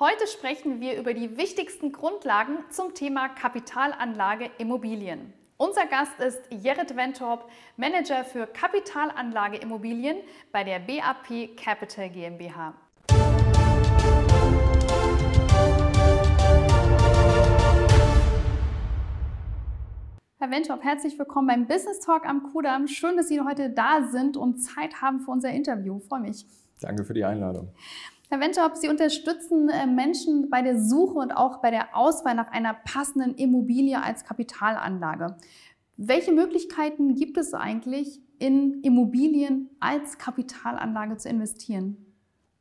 Heute sprechen wir über die wichtigsten Grundlagen zum Thema Kapitalanlage Immobilien. Unser Gast ist Jerit Wentorp, Manager für Kapitalanlage Immobilien bei der BAP Capital GmbH. Herr Wentorp, herzlich willkommen beim Business Talk am Kudamm. Schön, dass Sie heute da sind und Zeit haben für unser Interview. Ich freue mich. Danke für die Einladung. Herr Wenschop, Sie unterstützen äh, Menschen bei der Suche und auch bei der Auswahl nach einer passenden Immobilie als Kapitalanlage. Welche Möglichkeiten gibt es eigentlich, in Immobilien als Kapitalanlage zu investieren?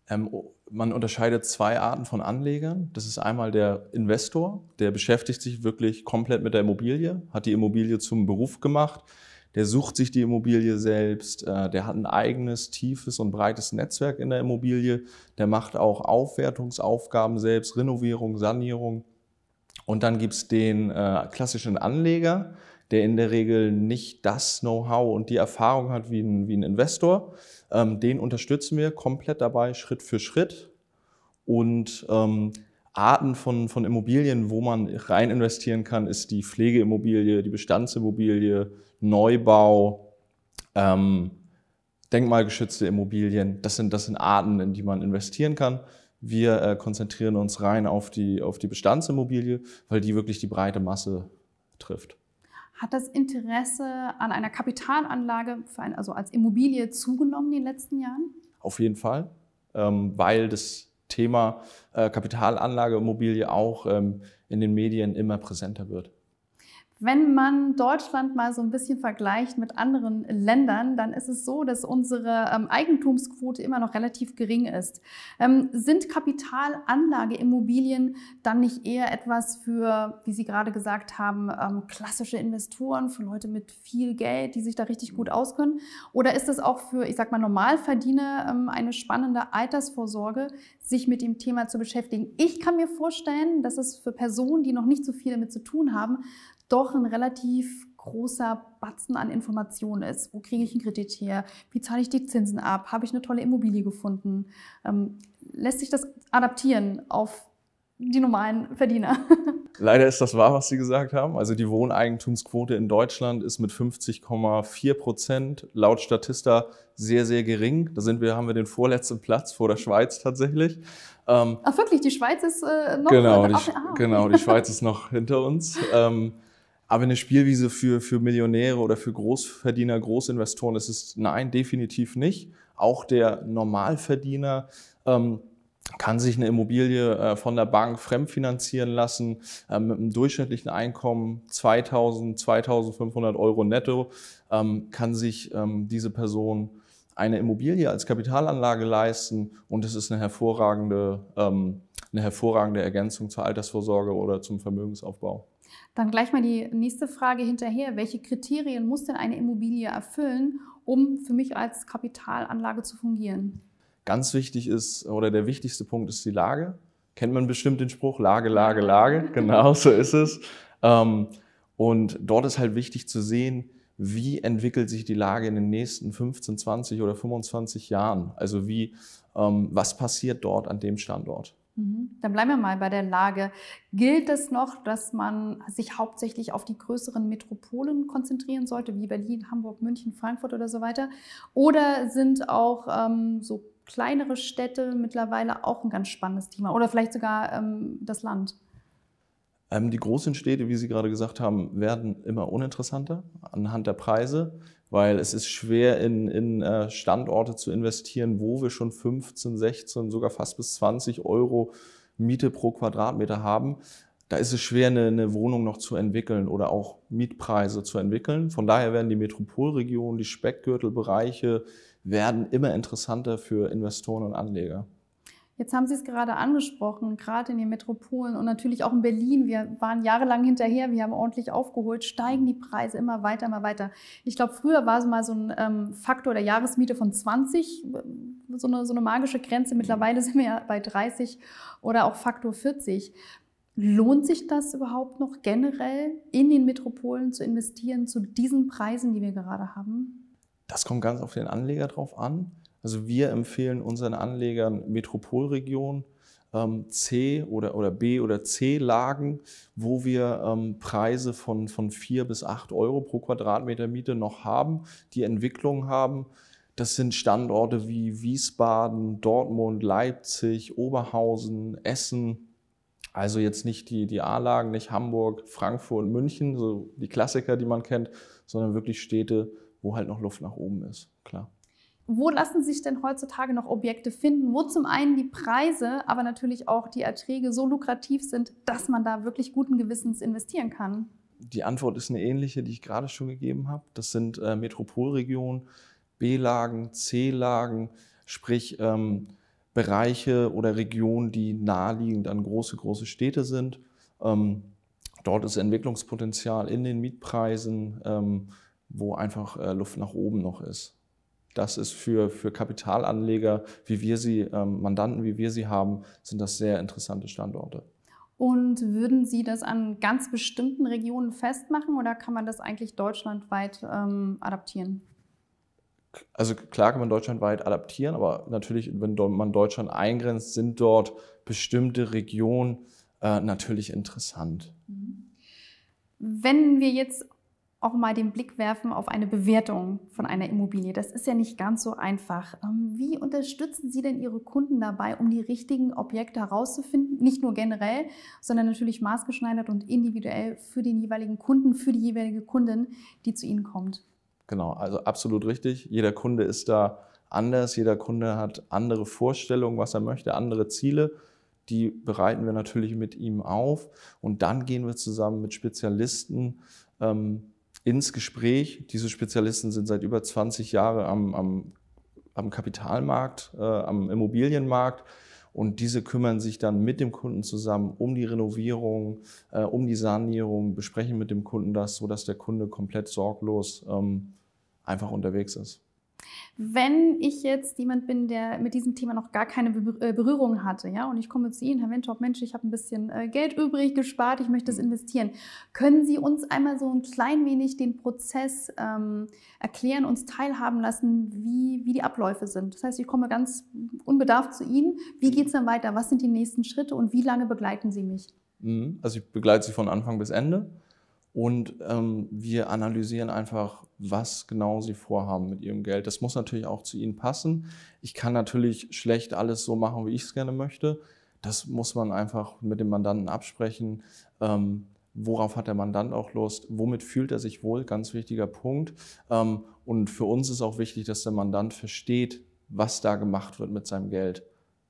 Ähm, oh, man unterscheidet zwei Arten von Anlegern. Das ist einmal der Investor, der beschäftigt sich wirklich komplett mit der Immobilie, hat die Immobilie zum Beruf gemacht, der sucht sich die Immobilie selbst, äh, der hat ein eigenes tiefes und breites Netzwerk in der Immobilie, der macht auch Aufwertungsaufgaben selbst, Renovierung, Sanierung. Und dann gibt es den äh, klassischen Anleger, der in der Regel nicht das Know-how und die Erfahrung hat wie ein, wie ein Investor. Ähm, den unterstützen wir komplett dabei, Schritt für Schritt. Und ähm, Arten von, von Immobilien, wo man rein investieren kann, ist die Pflegeimmobilie, die Bestandsimmobilie, Neubau, ähm, denkmalgeschützte Immobilien. Das sind, das sind Arten, in die man investieren kann. Wir äh, konzentrieren uns rein auf die, auf die Bestandsimmobilie, weil die wirklich die breite Masse trifft. Hat das Interesse an einer Kapitalanlage, ein, also als Immobilie, zugenommen in den letzten Jahren? Auf jeden Fall, ähm, weil das Thema äh, Kapitalanlage, Immobilie auch ähm, in den Medien immer präsenter wird. Wenn man Deutschland mal so ein bisschen vergleicht mit anderen Ländern, dann ist es so, dass unsere ähm, Eigentumsquote immer noch relativ gering ist. Ähm, sind Kapitalanlageimmobilien dann nicht eher etwas für, wie Sie gerade gesagt haben, ähm, klassische Investoren, für Leute mit viel Geld, die sich da richtig gut mhm. auskennen? Oder ist es auch für, ich sag mal, Normalverdiener eine spannende Altersvorsorge, sich mit dem Thema zu beschäftigen? Ich kann mir vorstellen, dass es für Personen, die noch nicht so viel damit zu tun haben, doch ein relativ großer Batzen an Informationen ist. Wo kriege ich einen Kredit her? Wie zahle ich die Zinsen ab? Habe ich eine tolle Immobilie gefunden? Ähm, lässt sich das adaptieren auf die normalen Verdiener? Leider ist das wahr, was Sie gesagt haben. Also die Wohneigentumsquote in Deutschland ist mit 50,4 Prozent laut Statista sehr, sehr gering. Da sind wir, haben wir den vorletzten Platz vor der Schweiz tatsächlich. Ähm, Ach wirklich, die Schweiz ist äh, noch... Genau, die, ah. genau, die Schweiz ist noch hinter uns. Ähm, aber eine Spielwiese für, für Millionäre oder für Großverdiener, Großinvestoren ist es nein, definitiv nicht. Auch der Normalverdiener ähm, kann sich eine Immobilie äh, von der Bank fremdfinanzieren lassen ähm, mit einem durchschnittlichen Einkommen 2000, 2500 Euro netto, ähm, kann sich ähm, diese Person eine Immobilie als Kapitalanlage leisten und es ist eine hervorragende, ähm, eine hervorragende Ergänzung zur Altersvorsorge oder zum Vermögensaufbau. Dann gleich mal die nächste Frage hinterher. Welche Kriterien muss denn eine Immobilie erfüllen, um für mich als Kapitalanlage zu fungieren? Ganz wichtig ist, oder der wichtigste Punkt ist die Lage. Kennt man bestimmt den Spruch, Lage, Lage, Lage. Genau, so ist es. Ähm, und dort ist halt wichtig zu sehen, wie entwickelt sich die Lage in den nächsten 15, 20 oder 25 Jahren? Also wie, ähm, was passiert dort an dem Standort? Mhm. Dann bleiben wir mal bei der Lage. Gilt es noch, dass man sich hauptsächlich auf die größeren Metropolen konzentrieren sollte, wie Berlin, Hamburg, München, Frankfurt oder so weiter? Oder sind auch ähm, so kleinere Städte mittlerweile auch ein ganz spannendes Thema? Oder vielleicht sogar ähm, das Land? Ähm, die großen Städte, wie Sie gerade gesagt haben, werden immer uninteressanter anhand der Preise weil es ist schwer, in, in äh, Standorte zu investieren, wo wir schon 15, 16, sogar fast bis 20 Euro Miete pro Quadratmeter haben. Da ist es schwer, eine, eine Wohnung noch zu entwickeln oder auch Mietpreise zu entwickeln. Von daher werden die Metropolregionen, die Speckgürtelbereiche, werden immer interessanter für Investoren und Anleger. Jetzt haben Sie es gerade angesprochen, gerade in den Metropolen und natürlich auch in Berlin. Wir waren jahrelang hinterher, wir haben ordentlich aufgeholt, steigen die Preise immer weiter, immer weiter. Ich glaube, früher war es mal so ein ähm, Faktor der Jahresmiete von 20, äh, so eine, so eine magische Grenze. Mittlerweile sind wir ja bei 30 oder auch Faktor 40. Lohnt sich das überhaupt noch generell in den Metropolen zu investieren zu diesen Preisen, die wir gerade haben? Das kommt ganz auf den Anleger drauf an. Also wir empfehlen unseren Anlegern Metropolregion, ähm, C oder, oder B oder C Lagen, wo wir ähm, Preise von, von 4 bis 8 Euro pro Quadratmeter Miete noch haben, die Entwicklung haben. Das sind Standorte wie Wiesbaden, Dortmund, Leipzig, Oberhausen, Essen. Also jetzt nicht die, die A-Lagen, nicht Hamburg, Frankfurt, München, so die Klassiker, die man kennt, sondern wirklich Städte, wo halt noch Luft nach oben ist, klar. Wo lassen sich denn heutzutage noch Objekte finden, wo zum einen die Preise, aber natürlich auch die Erträge so lukrativ sind, dass man da wirklich guten Gewissens investieren kann? Die Antwort ist eine ähnliche, die ich gerade schon gegeben habe. Das sind äh, Metropolregionen, B-Lagen, C-Lagen, sprich ähm, Bereiche oder Regionen, die naheliegend an große, große Städte sind. Ähm, dort ist Entwicklungspotenzial in den Mietpreisen, ähm, wo einfach äh, Luft nach oben noch ist das ist für, für Kapitalanleger, wie wir sie, ähm, Mandanten, wie wir sie haben, sind das sehr interessante Standorte. Und würden Sie das an ganz bestimmten Regionen festmachen oder kann man das eigentlich deutschlandweit ähm, adaptieren? Also klar kann man deutschlandweit adaptieren, aber natürlich, wenn man Deutschland eingrenzt, sind dort bestimmte Regionen äh, natürlich interessant. Mhm. Wenn wir jetzt auch mal den Blick werfen auf eine Bewertung von einer Immobilie. Das ist ja nicht ganz so einfach. Ähm, wie unterstützen Sie denn Ihre Kunden dabei, um die richtigen Objekte herauszufinden? Nicht nur generell, sondern natürlich maßgeschneidert und individuell für den jeweiligen Kunden, für die jeweilige Kundin, die zu Ihnen kommt. Genau, also absolut richtig. Jeder Kunde ist da anders. Jeder Kunde hat andere Vorstellungen, was er möchte, andere Ziele die bereiten wir natürlich mit ihm auf und dann gehen wir zusammen mit Spezialisten ähm, ins Gespräch. Diese Spezialisten sind seit über 20 Jahren am, am, am Kapitalmarkt, äh, am Immobilienmarkt. Und diese kümmern sich dann mit dem Kunden zusammen um die Renovierung, äh, um die Sanierung, besprechen mit dem Kunden das, sodass der Kunde komplett sorglos ähm, einfach unterwegs ist. Wenn ich jetzt jemand bin, der mit diesem Thema noch gar keine äh, Berührung hatte, ja, und ich komme zu Ihnen, Herr Wentop, Mensch, ich habe ein bisschen äh, Geld übrig gespart, ich möchte es mhm. investieren. Können Sie uns einmal so ein klein wenig den Prozess ähm, erklären, uns teilhaben lassen, wie, wie die Abläufe sind? Das heißt, ich komme ganz unbedarft zu Ihnen. Wie mhm. geht es dann weiter? Was sind die nächsten Schritte und wie lange begleiten Sie mich? Mhm. Also ich begleite Sie von Anfang bis Ende. Und ähm, wir analysieren einfach, was genau sie vorhaben mit ihrem Geld. Das muss natürlich auch zu ihnen passen. Ich kann natürlich schlecht alles so machen, wie ich es gerne möchte. Das muss man einfach mit dem Mandanten absprechen. Ähm, worauf hat der Mandant auch Lust? Womit fühlt er sich wohl? Ganz wichtiger Punkt. Ähm, und für uns ist auch wichtig, dass der Mandant versteht, was da gemacht wird mit seinem Geld.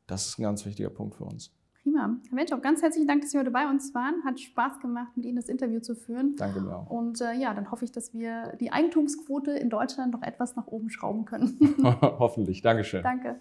Das ist ein ganz wichtiger Punkt für uns. Prima. Herr Wenschow, ganz herzlichen Dank, dass Sie heute bei uns waren. Hat Spaß gemacht, mit Ihnen das Interview zu führen. Danke mir auch. Und äh, ja, dann hoffe ich, dass wir die Eigentumsquote in Deutschland noch etwas nach oben schrauben können. Hoffentlich. Dankeschön. Danke.